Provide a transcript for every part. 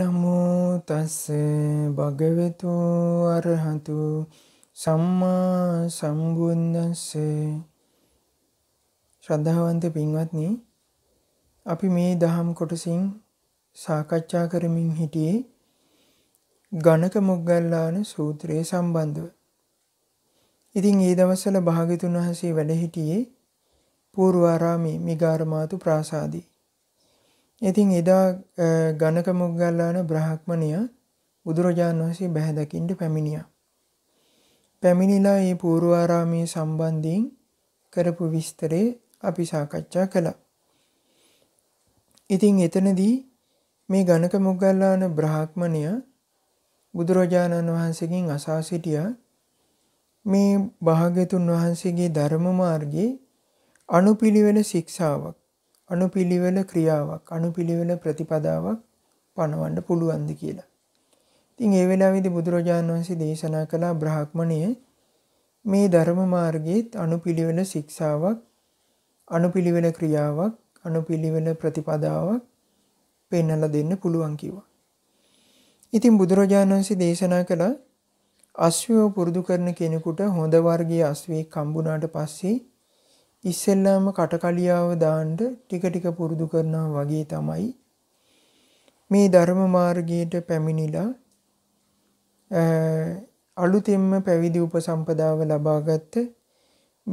නමෝ තස්ස භගවතු අරහතු සම්මා සම්බුද්දස්ස ශ්‍රද්ධාවන්ත පින්වත්නි අපි මේ දහම් කොටසින් සාකච්ඡා කරමින් හිටියේ ගණක මොග්ගල්ලාන සූත්‍රය සම්බන්ධව. ඉතින් ඒ දවස්වල භාග්‍යතුන් වහන්සේ වැඩ හිටියේ පූර්වාරාමේ මිගාරමාතු ප්‍රාසාදේ. ඉතින් එදා ගණක මොග්ගල්ලාන බ්‍රහ්මණයා බුදුරජාණන් වහන්සේ බැහැ දකින්න පැමිණියා. පැමිණිලා මේ පූර්වාරාමයේ සම්බන්ධයෙන් කරපු විස්තරේ අපි සාකච්ඡා කළා. ඉතින් එතනදී මේ ගණක මොග්ගල්ලාන බ්‍රහ්මණයා බුදුරජාණන් වහන්සේගෙන් අසා සිටියා මේ භාග්‍යතුන් වහන්සේගේ ධර්ම මාර්ගයේ අනුපිළිවෙල ශික්ෂාවක් අනුපිළිවෙල ක්‍රියාවක් අනුපිළිවෙල ප්‍රතිපදාවක් පණවන්න පුළුවන්ද කියලා. ඉතින් ඒ වෙලාවේදී බුදුරජාණන් වහන්සේ දේශනා කළ බ්‍රහ්මණයේ මේ ධර්ම මාර්ගයේත් අනුපිළිවෙල ශික්ෂාවක් අනුපිළිවෙල ක්‍රියාවක් අනුපිළිවෙල ප්‍රතිපදාවක් පෙන්වලා දෙන්න පුළුවන් කිව්වා. ඉතින් බුදුරජාණන් වහන්සේ දේශනා කළ අශ්වය පුරුදු කරන කෙනෙකුට හොඳ වර්ගයේ අශ්වයෙක් හම්බුනාට පස්සේ ඉස්සෙල්ලාම කටකලියාව දාන්න ටික ටික පුරුදු කරනවා වගේ තමයි මේ ධර්ම මාර්ගයට පැමිණිලා අලුතෙන්ම පැවිදි උපසම්පදාව ලබාගත්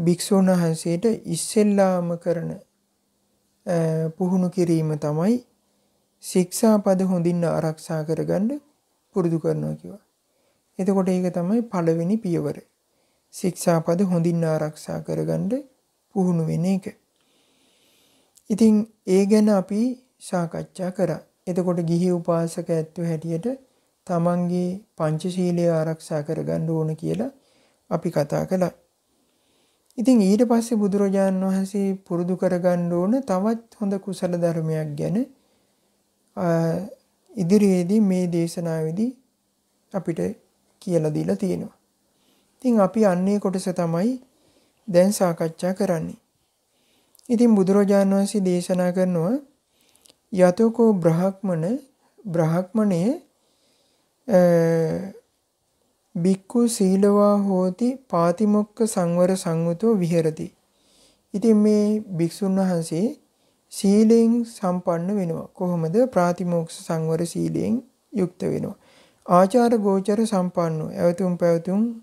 භික්ෂුන් වහන්සේට ඉස්සෙල්ලාම කරන පුහුණු කිරීම තමයි ශික්ෂාපද හොඳින් ආරක්ෂා කරගන්න පුරුදු කරනවා කිව්වා. එතකොට ඒක තමයි පළවෙනි පියවර. ශික්ෂාපද හොඳින් ආරක්ෂා කරගන්න පුහුණු වෙන එක. ඉතින් ඒ ගැන අපි සාකච්ඡා කරා. එතකොට ගිහි උපාසක ඇත්තෝ හැටියට තමන්ගේ පංචශීලය ආරක්ෂා කරගන්න ඕන කියලා අපි කතා කළා. ඉතින් ඊට පස්සේ බුදුරජාණන් වහන්සේ පුරුදු කරගන්න ඕන තවත් හොඳ කුසල ධර්මයක් ගැන ඉදිරියේදී මේ දේශනාවේදී අපිට කියලා දීලා තියෙනවා. ඉතින් අපි අන්නේ කොටස තමයි දැන් සාකච්ඡා කරන්නේ. ඉතින් බුදුරජාණන් වහන්සේ දේශනා කරනවා යතෝකෝ බ්‍රහක්මන බ්‍රහක්මණයේ බික්කු සීලවා හෝති පාතිමොක්ක සංවර සංයුතෝ විහෙරති. ඉතින් මේ භික්ෂුන් වහන්සේ සීලෙන් සම්පන්න වෙනවා. කොහොමද? ප්‍රාතිමෝක්ෂ සංවර සීලයෙන් යුක්ත වෙනවා. ආචාර ගෝචර සම්පන්නෝ. ඇවතුම් පැවතුම්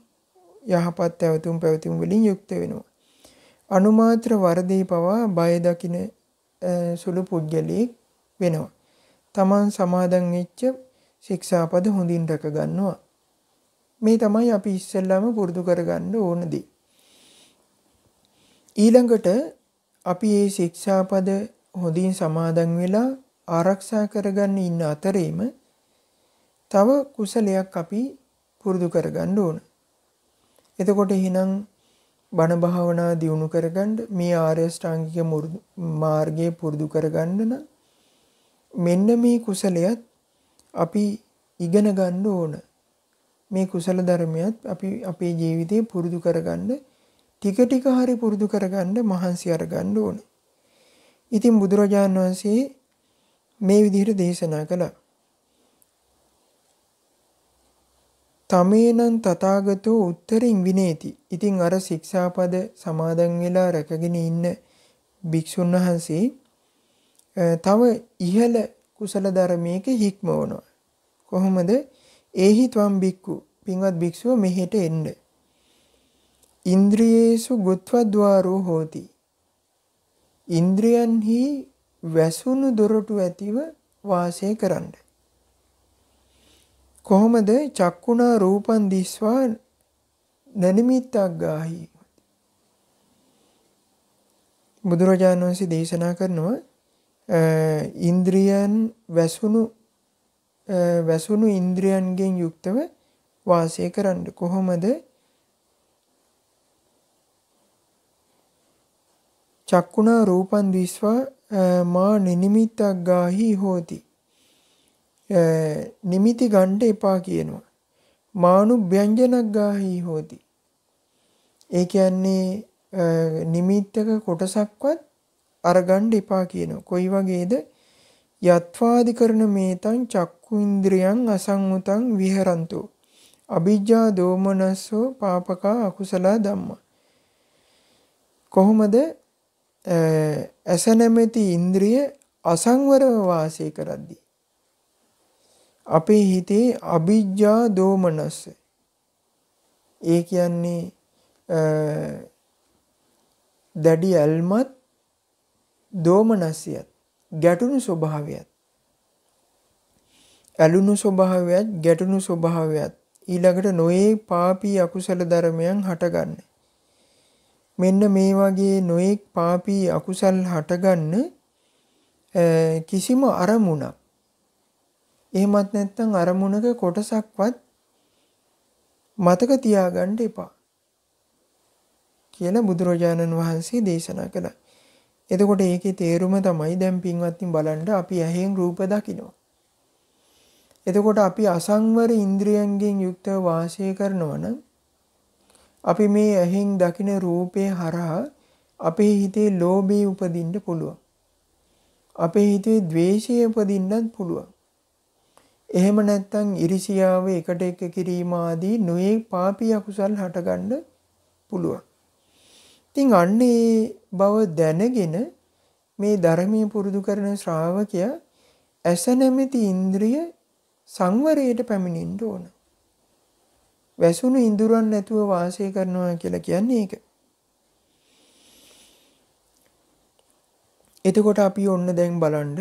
යහපත් ඇවතුම් පැවතුම් වලින් යුක්ත වෙනවා. අනුමාත්‍ර වරදී පවා බය දකින සුළු පුද්ගලෙක් වෙනවා. Taman සමාදන් වෙච්ච ශික්ෂාපද හොඳින් රැක ගන්නවා. මේ තමයි අපි ඉස්සෙල්ලාම පුරුදු කරගන්න ඕන දේ. ඊළඟට අපි මේ ශික්ෂාපද හොඳින් සමාදන් වෙලා ආරක්ෂා කරගන්න ඉන්න අතරේම තව කුසලයක් අපි පුරුදු කරගන්න ඕන. එතකොට එහෙනම් බණ භාවනා දියුණු කරගන්න මේ ආර්ය ශ්‍රාංගික මාර්ගයේ පුරුදු කරගන්න නම් මෙන්න මේ කුසලයත් අපි ඉගෙන ගන්න ඕන. මේ කුසල ධර්මයත් අපි අපේ ජීවිතේ පුරුදු කරගන්න ටික ටික හරි පුරුදු කරගන්න මහන්සි අරගන්න ඕන. ඉතින් බුදුරජාණන් වහන්සේ මේ විදිහට දේශනා කළා. තමේනං තථාගතෝ උත්තරින් විනේති. ඉතින් අර ශික්ෂාපද සමාදන් වෙලා රැකගෙන ඉන්න භික්ෂුන් වහන්සේ තව ඉහළ කුසල ධර්මයක හික්මවනවා. කොහොමද? ඒහි ත්වම් බික්කු පින්වත් භික්ෂුව මෙහෙට එන්න. ඉන්ද්‍රියේසු ගුත්වද්වාරෝ හෝති. ඉන්ද්‍රයන්හි වැසුණු දොරටු ඇතිව වාසය කරන්නේ කොහොමද චක්කුණා රූපන් දිස්වා නනිමිත්තක් ගාහි බුදුරජාණන් වහන්සේ දේශනා කරනවා ඉන්ද්‍රියන් වැසුණු වැසුණු ඉන්ද්‍රියන්ගෙන් යුක්තව වාසය කරන්න කොහොමද චක්කුණා රූපන් දිස්වා මා නිනිමිත්තක් ගාහි හෝති නිමිති ගන්න එපා කියනවා. මානුභ්‍යංජනක් ගාහි හෝති. ඒ කියන්නේ නිමිත්තක කොටසක්වත් අරගන්න එපා කියනවා. කොයි වගේද? යත්වාදිකරණ මේතං චක්කු ඉන්ද්‍රියං අසංඋතං විහරන්තෝ. අභිජ්ජා දෝමනස්සෝ පාපකා අකුසල ධම්මා. කොහොමද ඇස නැමැති ඉන්ද්‍රිය අසංවරව වාසය කරද්දී අපේ හිතේ අභිජ්ජා දෝමනස්සයි. ඒ කියන්නේ දැඩි ඇල්මත් දෝමනසියත් ගැටුණු ස්වභාවයත් ඇලුණු ස්වභාවයත් ගැටුණු ස්වභාවයත් ඊළඟට නොයේ පාපී අකුසල ධර්මයන් හටගන්නේ. මෙන්න මේ වගේ නොයෙක් පාපී අකුසල් හටගන්න කිසිම අරමුණක් එහෙමත් නැත්නම් අරමුණක කොටසක්වත් මතක තියාගන්න එපා කියලා බුදුරජාණන් වහන්සේ දේශනා කළා. එතකොට ඒකේ තේරුම තමයි දැන් පින්වත්නි බලන්න අපි ඇහෙන් රූප දකිනවා. එතකොට අපි අසංවර ඉන්ද්‍රියන්ගෙන් යුක්තව වාසය කරනවා නම් අපි මේ ඇහෙන් දකින රූපේ හරහා අපේ හිතේ ලෝභය උපදින්න පුළුවන්. අපේ හිතේ ද්වේෂය උපදින්නත් පුළුවන්. එහෙම නැත්නම් ඉරිසියාව එකට එක කිරීම ආදී නොයේ පාපී අකුසල් හටගන්න පුළුවන්. ඉතින් අන්නේ බව දැනගෙන මේ ධර්මයේ පුරුදු කරන ශ්‍රාවකයා ඇස නැමැති ඉන්ද්‍රිය සංවරයට පැමිණෙන්න ඕන. වැසුණු ඉඳුරන් නැතුව වාසය කරනවා කියලා කියන්නේ ඒක. එතකොට අපි ඔන්න දැන් බලන්න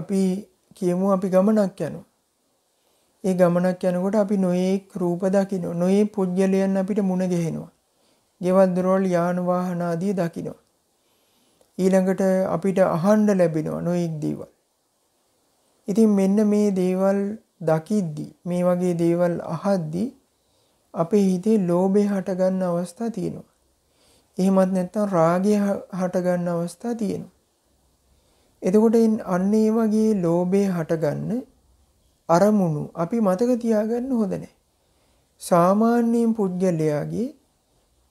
අපි කියමු අපි ගමනක් යනවා. ඒ ගමනක් යනකොට අපි නොයේක් රූප දකිනවා. නොයේ පුජ්‍යලයන් අපිට මුණ ගැහෙනවා. ගෙවල් දොරවල් යාන වාහන ආදී දකිනවා. ඊළඟට අපිට අහන්න ලැබෙනවා නොයෙක් දේවල්. ඉතින් මෙන්න මේ දේවල් දකිද්දි මේ වගේ දේවල් අහද්දි අපේ හිතේ ලෝභය හට ගන්න අවස්ථා තියෙනවා. එහෙමත් නැත්නම් රාගය හට ගන්න අවස්ථා තියෙනවා. එතකොට අන්න ඒ වගේ ලෝභය හට ගන්න අරමුණු අපි මතක තියාගන්න හොඳ නැහැ. සාමාන්‍යයෙන් පුද්ගලයාගේ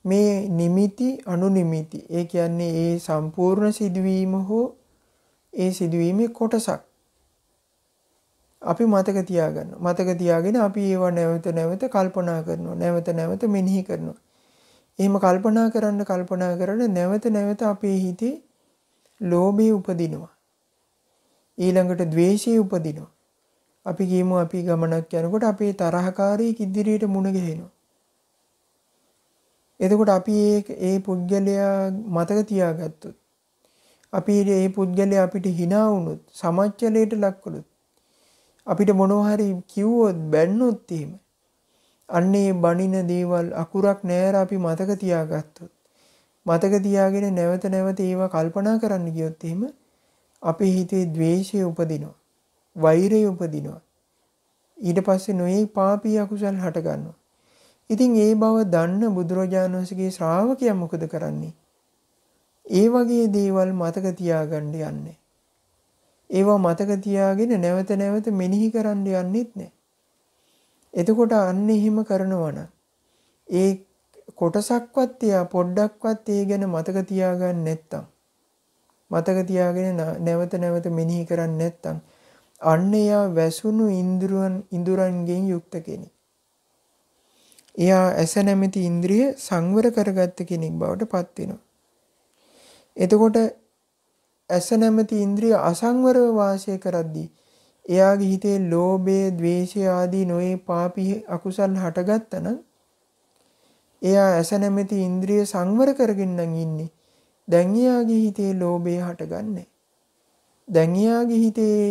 මේ නිමිති අනුනිමිති ඒ කියන්නේ ඒ සම්පූර්ණ සිදුවීම හෝ ඒ සිදුවීමේ කොටසක් අපි මතක තියාගන්න. මතක තියාගෙන අපි ඒව නැවත නැවත කල්පනා කරනවා. නැවත නැවත මෙනෙහි කරනවා. එහෙම කල්පනා කරන්න කල්පනා කරන නැවත නැවත අපේ හිතේ ලෝභය උපදිනවා. ඊළඟට ද්වේෂය උපදිනවා. අපි ගේමු අපි ගමනක් යනකොට අපේ තරහකාරයෙක් ඉදිරියට මුණ ගැහෙනවා. එතකොට අපි ඒ පුද්ගලයා මතක තියාගත්තොත් අපි ඒ පුද්ගලයා අපිට hina වුණොත් සමච්චලයට ලක් කළොත් අපිට මොනවා හරි කිව්වොත් බැන්නොත් එහෙම අන්නේ බණින දේවල් අකුරක් නැහැ අපි මතක තියාගත්තොත් මතක තියාගෙන නැවත නැවත ඒවා කල්පනා කරන්න ගියොත් එහෙම අපේ හිතේ द्वේෂය උපදිනවා. වෛරය උපදිනවා. ඊට පස්සේ නොයේ පාපී අකුසල් හටගන්නවා. ඉතින් ඒ බව දන්න බුදුරජාණන් වහන්සේගේ ශ්‍රාවකයා මොකද කරන්නේ? ඒ වගේ දේවල් මතක තියාගන්න යන්නේ. ඒවා මතක තියාගෙන නැවත නැවත මෙනෙහි කරන්න යන්නෙත් නැහැ. එතකොට අන්න එහෙම කරනවා නම් ඒ කොටසක්වත් එයා පොඩ්ඩක්වත් ඒ ගැන මතක තියාගන්න නැත්තම් මතක තියාගෙන නැවත නැවත මෙනෙහි කරන්නේ නැත්තම් අන්න එයා වැසුණු ඉන්ද්‍රියන් ඉඳුරන්ගෙන් යුක්ත කෙනෙක්. එයා ඇස නැමැති ඉන්ද්‍රිය සංවර කරගත්ත කෙනෙක් බවට පත් වෙනවා. එතකොට ඇස නැමැති ඉන්ද්‍රිය අසංවරව වාසය කරද්දී එයාගේ හිතේ ලෝභය, ద్వේෂය ආදී නොයේ පාපී අකුසල් හටගත්තනම් එයා ඇස නැමැති ඉන්ද්‍රිය සංවර කරගෙන නම් ඉන්නේ. දැන් එයාගේ හිතේ ලෝභය හටගන්නේ දැන් එයාගේ හිතේ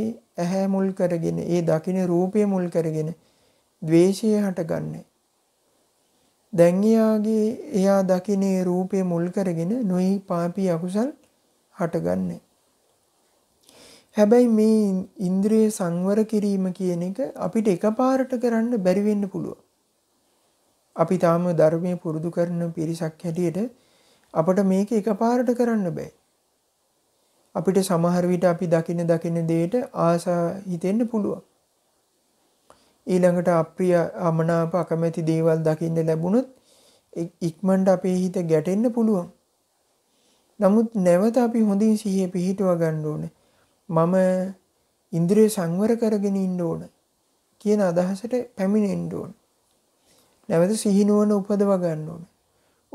ඇහැ මුල් කරගෙන ඒ දකින රූපය මුල් කරගෙන ද්වේෂය හටගන්නේ. දැන් එයාගේ එයා දකිනේ රූපය මුල් කරගෙන නොයි පාපී අකුසල් හටගන්නේ. හැබැයි මේ ඉන්ද්‍රිය සංවර කිරීම කියන එක අපිට එකපාරට කරන්න බැරි වෙන්න පුළුවන්. අපි තාම ධර්මයේ පුරුදු කරන පිරිසක් හැටියට අපට මේක එකපාරට කරන්න බෑ. අපිට සමහර විට අපි දකින දකින දෙයට ආසා හිතෙන්න පුළුවන්. ඊළඟට අප්‍රිය අමනාප අකමැති දේවල් දකින්න ලැබුණොත් ඉක්මනට අපේ හිත ගැටෙන්න පුළුවන්. නමුත් නැවත අපි හොඳින් සිහිය පිහිටුවා ගන්න ඕනේ. මම ඉන්ද්‍රිය සංවර කරගෙන ඉන්න ඕන කියන අදහසට පැමිණෙන්න ඕන. නැවත සිහිනුවන උපදවා ගන්න ඕන.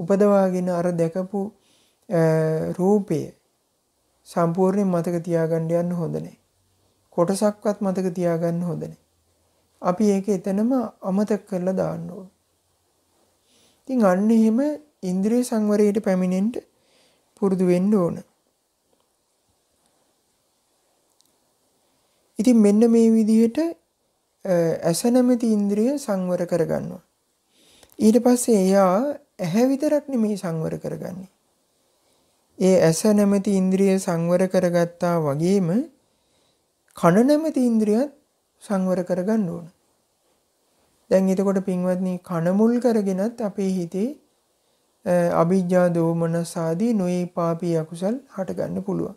උපදවාගෙන අර දැකපු රූපය සම්පූර්ණයෙන් මතක තියාගන්න යන්න හොඳ නැහැ. කොටසක්වත් මතක තියාගන්න හොඳ නැහැ. අපි ඒක එතනම අමතක කරලා දාන්න ඕන. ඉතින් අන්න එහෙම ඉන්ද්‍රිය සංවරයට පැමිණෙන්න පුරුදු වෙන්න ඕන. ඉතින් මෙන්න මේ විදිහට අසනමෙති ඉන්ද්‍රිය සංවර කරගන්නවා. ඊට පස්සේ එයා ඇහැ විතරක් නෙමේ සංවර කරගන්නේ. ඒ ඇස නැමැති ඉන්ද්‍රිය සංවර කරගත්තා වගේම කන නැමැති ඉන්ද්‍රියත් සංවර කරගන්න ඕන. දැන් එතකොට පින්වත්නි කන මුල් කරගෙනත් අපේ හිතේ අභිජ්ජා දෝමනස ආදී නොයේ පාපී අකුසල් හට ගන්න පුළුවන්.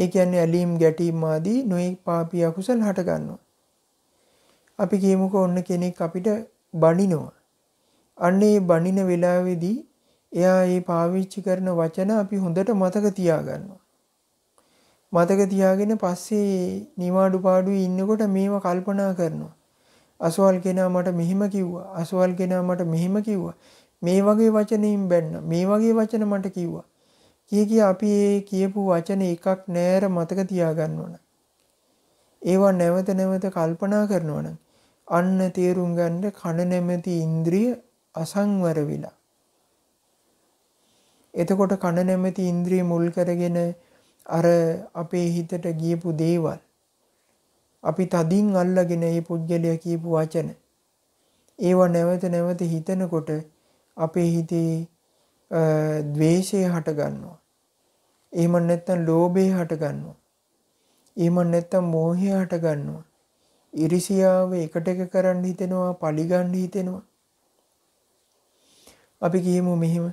ඒ කියන්නේ ඇලීම් ගැටීම් ආදී නොයේ පාපී අකුසල් හට ගන්නවා. අපි කියමුකෝ ඔන්න කෙනෙක් අපිට බනිනවා. අන්න ඒ බනින වෙලාවේදී එයා ඒ පාවිච්චි කරන වචන අපි හොඳට මතක තියාගන්නවා. මතක තියාගෙන පස්සේ නිවාඩු පාඩුවේ ඉන්නකොට මේව කල්පනා කරනවා. අසවල් කෙනා මට මෙහෙම කිව්වා. අසවල් කෙනා මට මෙහෙම කිව්වා. මේ වගේ වචනෙන් බැන්න. මේ වගේ වචන මට කිව්වා. කිය කිය අපි ඒ කියපු වචන එකක් නෑර මතක තියාගන්න ඕන. ඒවා නැවත නැවත කල්පනා කරනවනම් අන්න තේරුම් ගන්න කන නැමැති ඉන්ද්‍රිය අසංවර විලා එතකොට කන නැමැති ඉන්ද්‍රිය මුල් කරගෙන අර අපේ හිතට ගියපු දේවල් අපි තදින් අල්ලගෙන මේ පුද්ගලයා කියපු වචන ඒව නැවත නැවත හිතනකොට අපේ හිතේ ද්වේෂය හට ගන්නවා. එහෙම නැත්නම් ලෝභය හට ගන්නවා. එහෙම නැත්නම් මෝහය හට ගන්නවා. ඉරිසියාව එකට එක කරන්න හිතෙනවා, පරිගන්න හිතෙනවා. අපි කියමු මෙහෙම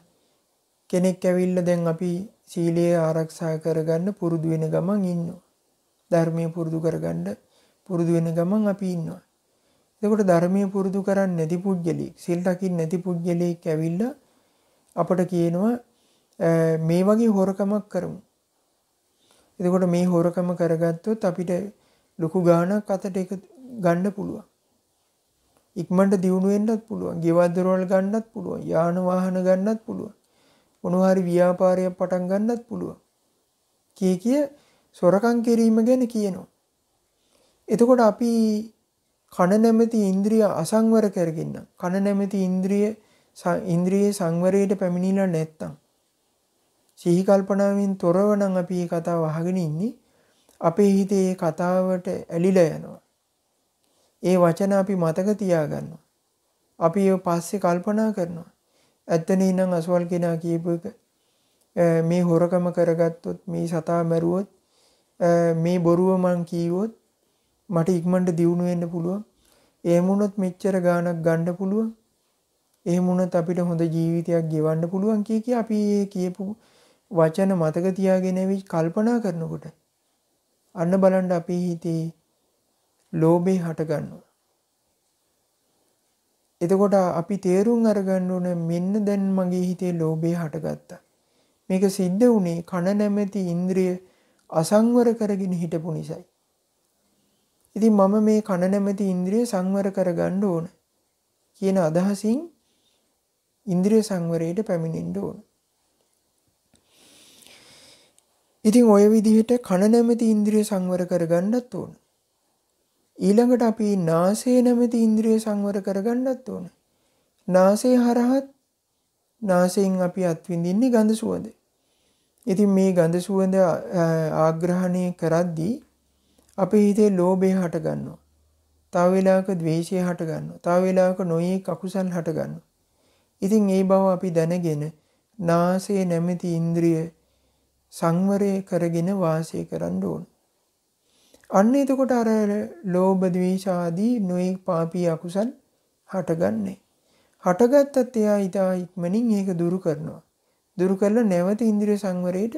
කෙනෙක් ඇවිල්ලා දැන් අපි සීලය ආරක්ෂා කරගන්න පුරුදු වෙන ගමන් ඉන්නවා. ධර්මයේ පුරුදු කරගන්න පුරුදු වෙන ගමන් අපි ඉන්නවා. එතකොට ධර්මයේ පුරුදු කරන්නේ නැති පුජ්‍යලෙක්, සීල් රකින්න නැති පුජ්‍යලෙක් ඇවිල්ලා අපට කියනවා මේ වගේ හොරකමක් කරමු. එතකොට මේ හොරකම කරගත්තොත් අපිට ලොකු ගාණක් අතට එක ගන්න පුළුවන්. ඉක්මනට දියුණු වෙන්නත් පුළුවන්. ගෙවල් දොරවල් ගන්නත් පුළුවන්. යාන වාහන ගන්නත් පුළුවන්. මොනවාරි ව්‍යාපාරයක් පටන් ගන්නත් පුළුවන්. කී කිය සොරකම් කිරීම ගැන කියනවා. එතකොට අපි කන නැමැති ඉන්ද්‍රිය අසංවර කරගන්න. කන නැමැති ඉන්ද්‍රිය ඉන්ද්‍රියේ සංවරයට පැමිණිලා නැත්තම් සිහි කල්පනාවෙන් තොරව නම් අපි මේ කතාව අහගෙන ඉන්නේ අපේ හිතේ මේ කතාවට ඇලිලා යනවා. ඒ වචන අපි මතක තියාගන්නවා. අපි ඒව පස්සේ කල්පනා කරනවා. ඇත්තනේ නම් අසවල් කෙනා කියපු එක මේ හොරකම කරගත්තොත් මේ සතා මැරුවොත් මේ බොරුව මං කීවොත් මට ඉක්මනට දියුණු වෙන්න පුළුවන්. එහෙම වුණොත් මෙච්චර ගාණක් ගන්න පුළුවන්. එහෙම වුණත් අපිට හොඳ ජීවිතයක් ගෙවන්න පුළුවන් කිය කිය අපි කියපු වචන මතක තියාගෙන කල්පනා කරනකොට අන්න බලන්න අපේ හිතේ ලෝභේ හටගන්නවා. එතකොට අපි තේරුම් අරගන්න ඕන මෙන්න දැන් මගේ හිතේ ලෝභය හටගත්තා. මේක සිද්ධ වුණේ කන නැමැති ඉන්ද්‍රිය අසංවර කරගෙන හිටපු නිසායි. ඉතින් මම මේ කන නැමැති ඉන්ද්‍රිය සංවර කරගන්න ඕන කියන අදහසින් ඉන්ද්‍රිය සංවරයට පැමිණෙන්න ඕන. ඉතින් ওই විදිහට කන නැමැති ඉන්ද්‍රිය සංවර කරගන්නත් ඕන. ඊළඟට අපි නාසය නැමැති ඉන්ද්‍රිය සංවර කරගන්නත් ඕන. නාසය හරහත් නාසයෙන් අපි අත්විඳින්නේ ගඳ සුවඳ. ඉතින් මේ ගඳ සුවඳ ආග්‍රහණය කරද්දී අපේ හිතේ ලෝභය හට ගන්නවා. තව වෙලාවක ද්වේෂය හට ගන්නවා. තව වෙලාවක නොයෙක් අකුසල් හට ගන්නවා. ඉතින් ඒ බව අපි දැනගෙන නාසය නැමැති ඉන්ද්‍රිය සංවරය කරගෙන වාසය කරන්න ඕන. අන්න එතකොට අර ලෝභ ද්වේෂ ආදී නොයෙක් පාපී අකුසල් හටගන්නේ. හටගත්තත් එයා ඊතා ඉක්මනින් ඒක දුරු කරනවා. දුරු කරලා නැවත ඉන්ද්‍රිය සංවරයට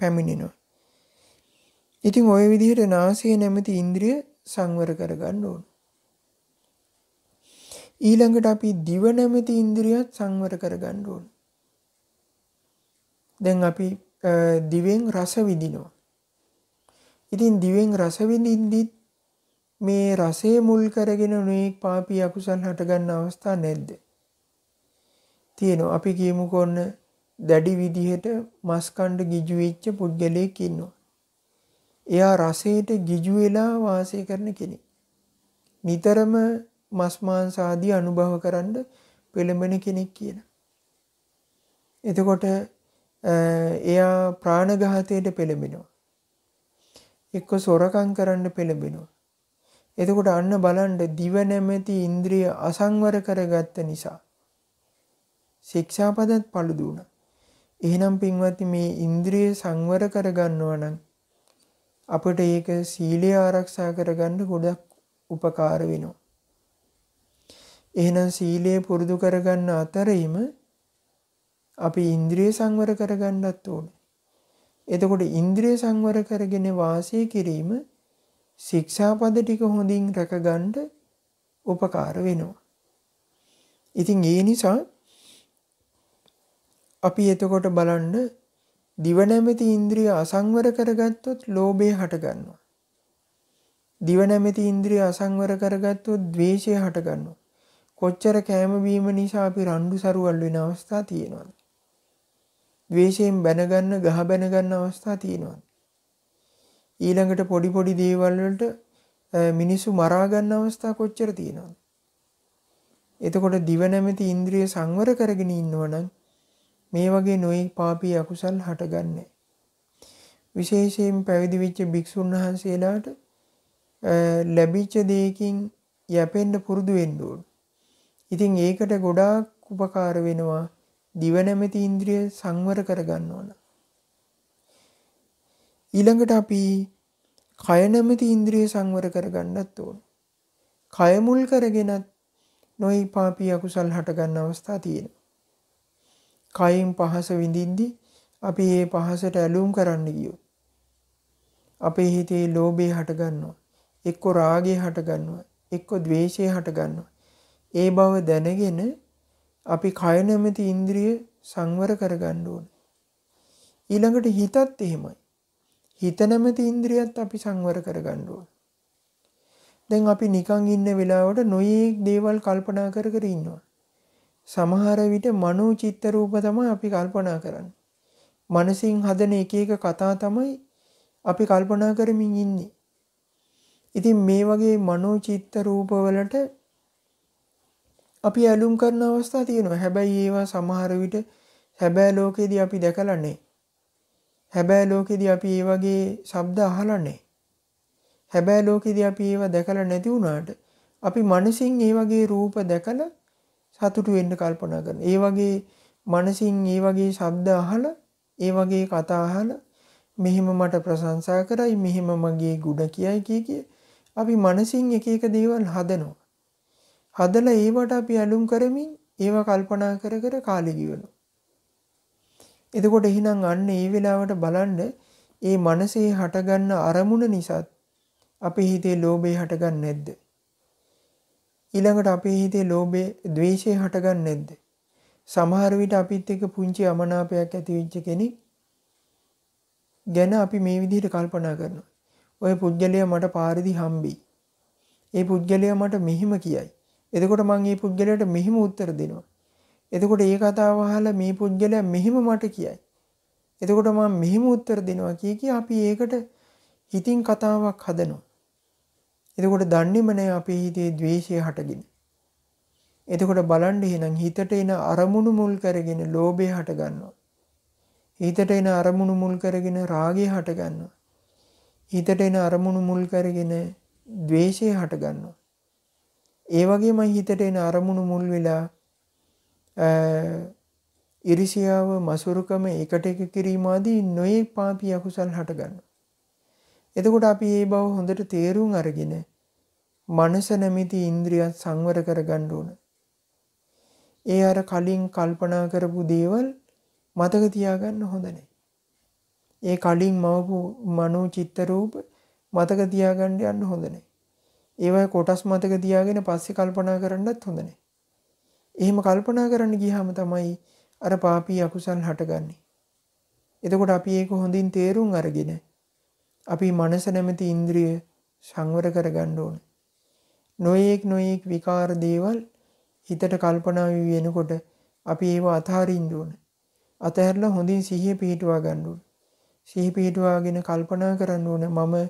පැමිණෙනවා. ඉතින් ওই විදිහට නාසය නැමැති ඉන්ද්‍රිය සංවර කරගන්න ඕන. ඊළඟට අපි දිව නැමැති ඉන්ද්‍රියත් සංවර කරගන්න ඕන. දැන් අපි දිවෙන් රස විඳිනවා. ඉතින් දිවෙන් රස විඳින්දිත් මේ රසේ මුල් කරගෙන නොඑක් පාපී අකුසල් හටගන්න අවස්ථා නැද්ද? තියෙනවා. අපි කියමුකෝ ඔන්න දැඩි විදිහට මස් කණ්ඩ ගිජු වෙච්ච පුද්ගලයෙක් ඉන්නවා. එයා රසයට ගිජු වෙලා වාසය කරන කෙනෙක්. නිතරම මස් මාංශ ආදී අනුභව කරන්න පෙළඹෙන කෙනෙක් කියන. එතකොට එයා ප්‍රාණඝාතයට පෙළඹෙනවා. එක්ක සොරකම් කරන්න පෙළඹෙනවා. එතකොට අන්න බලන්න දිව නැමැති ඉන්ද්‍රිය අසංවර කරගත්ත නිසා ශික්ෂාපදත් paludu වුණා. එහෙනම් පින්වත්නි මේ ඉන්ද්‍රිය සංවර කරගන්නවා නම් අපිට ඒක සීලය ආරක්ෂා කරගන්න ගොඩක් උපකාර වෙනවා. එහෙනම් සීලය පුරුදු කරගන්න අතරීම අපි ඉන්ද්‍රිය සංවර කරගන්නත් ඕනේ. එතකොට ඉන්ද්‍රිය සංවර කරගෙන වාසය කිරීම ශික්ෂාපද ටික හොඳින් රැකගන්න උපකාර වෙනවා. ඉතින් ඒ නිසා අපි එතකොට බලන්න දිව නැමැති ඉන්ද්‍රිය අසංවර කරගත්තොත් ලෝභය හටගන්නවා. දිව නැමැති ඉන්ද්‍රිය අසංවර කරගත්තොත් ද්වේෂය හටගන්නවා. කොච්චර කෑම බීම නිසා අපි රණ්ඩු සරුවල් වෙන අවස්ථා තියෙනවද? ද්වේෂයෙන් බැනගන්න ගහ බැනගන්න අවස්ථා තියෙනවා. ඊළඟට පොඩි පොඩි දේවල් වලට මිනිස්සු මරා ගන්න අවස්ථා කොච්චර තියෙනවද? එතකොට දිව නැමැති ඉන්ද්‍රිය සංවර කරගෙන ඉන්නවනම් මේ වගේ නොයි පාපී අකුසල් හටගන්නේ. විශේෂයෙන් පැවිදි වෙච්ච භික්ෂුන් වහන්සේලාට ලැබිච්ච දෙයකින් යැපෙන්න පුරුදු වෙන්න ඕන. ඉතින් ඒකට ගොඩාක් උපකාර වෙනවා දිව නැමැති ඉන්ද්‍රිය සංවර කරගන්න ඕන. ඊළඟට අපි කය නැමැති ඉන්ද්‍රිය සංවර කරගන්නත් ඕන. කය මුල් කරගෙනත් නොයි පාපී අකුසල් හට ගන්න අවස්ථා තියෙනවා. කයින් පහස විඳින්දි අපි මේ පහසට ඇලුම් කරන්න ගියොත් අපේ හිතේ ලෝභය හට ගන්නවා. එක්ක රාගය හට ගන්නවා. එක්ක ද්වේෂය හට ගන්නවා. ඒ බව දැනගෙන අපි කය නැමැති ඉන්ද්‍රිය සංවර කරගන්න ඕන. ඊළඟට හිතත් එහෙමයි. හිත නැමැති ඉන්ද්‍රියත් අපි සංවර කරගන්න ඕන. දැන් අපි නිකන් ඉන්න වෙලාවට නොයේක් දේවල් කල්පනා කර කර ඉන්නවා. සමහර විට මනෝ චිත්ත රූප තමයි අපි කල්පනා කරන්නේ. මනසින් හදන එක එක කතා තමයි අපි කල්පනා කරමින් ඉන්නේ. ඉතින් මේ වගේ මනෝ චිත්ත රූප වලට අපි ඇලුම් කරන අවස්ථා තියෙනවා. හැබැයි ඒවා සමහර විට හැබෑ ලෝකෙදී අපි දැකලා නැහැ. හැබෑ ලෝකෙදී අපි ඒ වගේ ශබ්ද අහලා නැහැ. හැබෑ ලෝකෙදී අපි ඒවා දැකලා නැති වුණාට අපි මනසින් ඒ වගේ රූප දැකලා සතුටු වෙන්න කල්පනා කරනවා. ඒ වගේ මනසින් ඒ වගේ ශබ්ද අහලා ඒ වගේ කතා අහලා මෙහෙම මට ප්‍රශංසා කරයි මෙහෙම මගේ ගුණ කියයි කිය කිය අපි මනසින් එක එක දේවල් හදනවා. හදලා ඒවට අපි ඇලුම් කරමින් ඒවා කල්පනා කර කර කාලය ගෙවනවා. එතකොට එහෙනම් අන්න ඒ වෙලාවට බලන්න ඒ මනසේ හටගන්න අරමුණ නිසා අපේ හිතේ ලෝභය හටගන්නේ නැද්ද? ඊළඟට අපේ හිතේ ලෝභය, ద్వේෂය හටගන්නේ නැද්ද? සමහර විට අපිත් එක්ක පුංචි අමනාපයක් ඇති වෙච්ච කෙනෙක් ගැන අපි මේ විදිහට කල්පනා කරනවා. ওই පුජ්‍යලයා මට පාරදී හම්බි. ඒ පුජ්‍යලයා මට මෙහිම කියයි. එතකොට මං මේ පුද්ගලයාට මෙහිම උත්තර දෙනවා. එතකොට මේ කතාව අහලා මේ පුද්ගලයා මෙහිම මට කියයි. එතකොට මම මෙහිම උත්තර දෙනවා කිය කිය අපි ඒකට හිතින් කතාවක් හදනවා. එතකොට දන්නේම නැහැ අපේ හිතේ द्वේෂය හටගෙන. එතකොට බලන්න එහෙනම් හිතට එන අරමුණු මුල් කරගෙන ලෝභය හට ගන්නවා. හිතට එන අරමුණු මුල් කරගෙන රාගය හට ගන්නවා. හිතට එන අරමුණු මුල් කරගෙන ද්වේෂය හට ගන්නවා. ඒ වගේම හිතට එන අරමුණු මුල් වෙලා ඉරිසියාව මසුරුකම එකට එක කිරීම ආදී නොයෙක් පාපී අකුසල් හට ගන්නවා. එතකොට අපි මේ බව හොඳට තේරුම් අරගෙන මනස නැමැති ඉන්ද්‍රියත් සංවර කරගන්න ඕන. ඒ අර කලින් කල්පනා කරපු දේවල් මතක තියාගන්න හොඳ නැහැ. ඒ කලින් මවපු මනෝ චිත්ත රූප මතක තියාගන්න යන්න හොඳ නැහැ. ඒවයි කොටස් මතක තියාගෙන පස්සේ කල්පනා කරන්නත් හොඳ නැහැ. එහෙම කල්පනා කරන්න ගියාම තමයි අර පාපී අකුසල් හටගන්නේ. එතකොට අපි ඒක හොඳින් තේරුම් අරගෙන අපි මනස නැමැති ඉන්ද්‍රිය සංවර කරගන්න ඕනේ. නොයේක් නොයේක් විකාර දේවල් හිතට කල්පනා වෙනකොට අපි ඒව අතහරින්න ඕනේ. අතහැරලා හොඳින් සිහිය පිහිටුවා ගන්න ඕනේ. සිහි පිහිටුවාගෙන කල්පනා කරන්න ඕනේ මම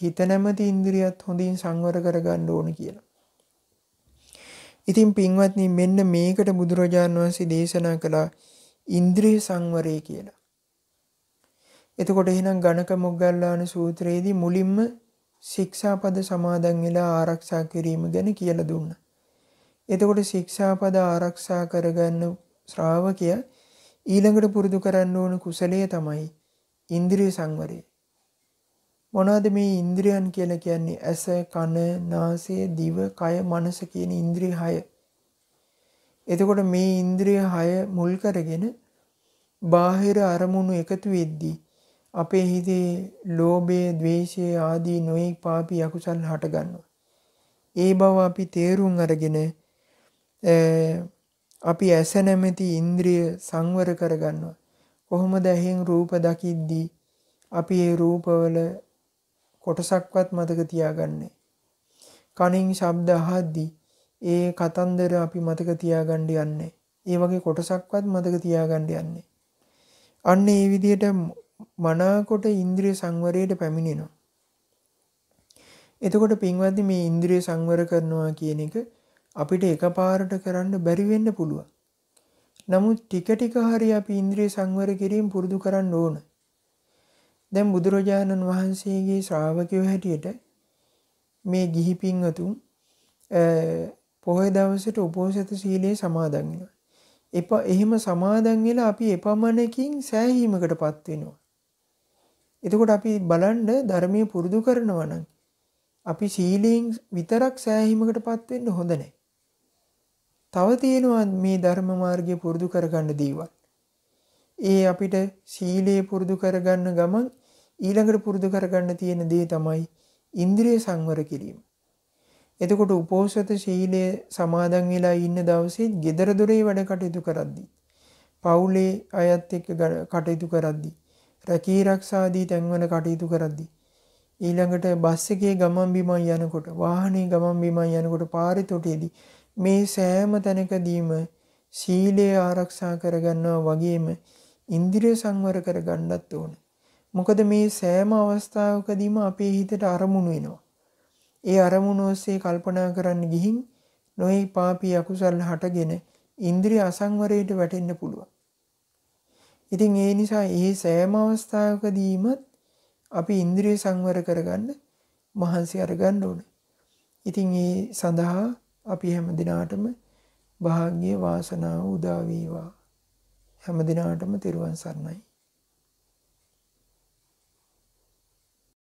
හිත නැමැති ඉන්ද්‍රියත් හොඳින් සංවර කරගන්න ඕන කියලා. ඉතින් පින්වත්නි මෙන්න මේකට බුදුරජාන් වහන්සේ දේශනා කළා ඉන්ද්‍රිය සංවරය කියලා. එතකොට එහෙනම් ගණක මොග්ගල්ලාන සූත්‍රයේදී මුලින්ම ශික්ෂාපද සමාදන් වෙලා ආරක්ෂා කිරීම ගැන කියලා දුන්නා. එතකොට ශික්ෂාපද ආරක්ෂා කරගන්න ශ්‍රාවකයා ඊළඟට පුරුදු කරන්න ඕන කුසලයේ තමයි ඉන්ද්‍රිය සංවරය. මොනවද මේ ඉන්ද්‍රියන් කියලා කියන්නේ? ඇස, කන, නාසය, දිව, කය, මනස කියන ඉන්ද්‍රිය 6. එතකොට මේ ඉන්ද්‍රිය 6 මුල් කරගෙන බාහිර අරමුණු එකතු වෙද්දී අපේ හිතේ ලෝභය, ద్వේෂය ආදී නොයෙක් පාපී අකුසල් හට ගන්නවා. ඒ බව අපි තේරුම් අරගෙන අපි ඇස නැමැති ඉන්ද්‍රිය සංවර කරගන්නවා. කොහොමද ඇහෙන් රූප දකිද්දී අපි ඒ රූපවල කොටසක්වත් මතක තියාගන්නේ. කනින් ශබ්ද අහද්දී ඒ කතන්දර අපි මතක තියාගන්න යන්නේ. ඒ වගේ කොටසක්වත් මතක තියාගන්න යන්නේ. අන්න ඒ විදිහට මනාකොට ඉන්ද්‍රිය සංවරයට පැමිණෙනවා. එතකොට පින්වත්නි මේ ඉන්ද්‍රිය සංවර කරනවා කියන එක අපිට එකපාරට කරන්න බැරි වෙන්න පුළුවන්. නමුත් ටික ටික හරි අපි ඉන්ද්‍රිය සංවර කිරීම පුරුදු කරන්න ඕන. දැන් බුදුරජාණන් වහන්සේගේ ශ්‍රාවකයෝ හැටියට මේ ගිහි පින්වතුන් පොහොය දවසට උපෝසත සීලය සමාදන් වෙනවා. එපා එහෙම සමාදන් වෙලා අපි එපමණකින් සෑහීමකටපත් වෙනවා. එතකොට අපි බලන්න ධර්මයේ පුරුදු කරනවා නම් අපි සීලයෙන් විතරක් සෑහීමකටපත් වෙන්න හොඳ නැහැ. තව තියෙනවා මේ ධර්ම මාර්ගය පුරුදු කරගන්න දේවල්. ඒ අපිට සීලය පුරුදු කරගන්න ගමන් ඊළඟට පුරුදු කරගන්න තියෙන දේ තමයි ඉන්ද්‍රිය සංවර කිරීම. එතකොට උපෝසත ශීලය සමාදන් වෙලා ඉන්න දවසේ ගෙදර දොරේ වැඩ කටයුතු කරද්දී පවුලේ අයත් එක්ක කටයුතු කරද්දී රැකී ආරක්ෂාදී තැන්වල කටයුතු කරද්දී ඊළඟට බස් එකේ ගමන් බිමන් යනකොට වාහනේ ගමන් බිමන් යනකොට පාරේ තොටේදී මේ සෑම තැනකදීම ශීලය ආරක්ෂා කරගන්නවා වගේම ඉන්ද්‍රිය සංවර කරගන්නත් ඕනේ මොකද මේ සෑම අවස්ථාවකදීම අපේ හිතට අරමුණු වෙනවා. ඒ අරමුණ ඔස්සේ කල්පනා කරන්න ගිහින් නොයි පාපී අකුසල් හටගෙන ඉන්ද්‍රිය අසංවරයට වැටෙන්න පුළුවන්. ඉතින් ඒ නිසා ඒ සෑම අවස්ථාවකදීමත් අපි ඉන්ද්‍රිය සංවර කරගන්න මහන්සි අරගන්න ඕනේ. ඉතින් ඒ සඳහා අපි හැම දිනාටම වාසනාව උදා වේවා. හැම දිනාටම තෙරුවන් සරණයි.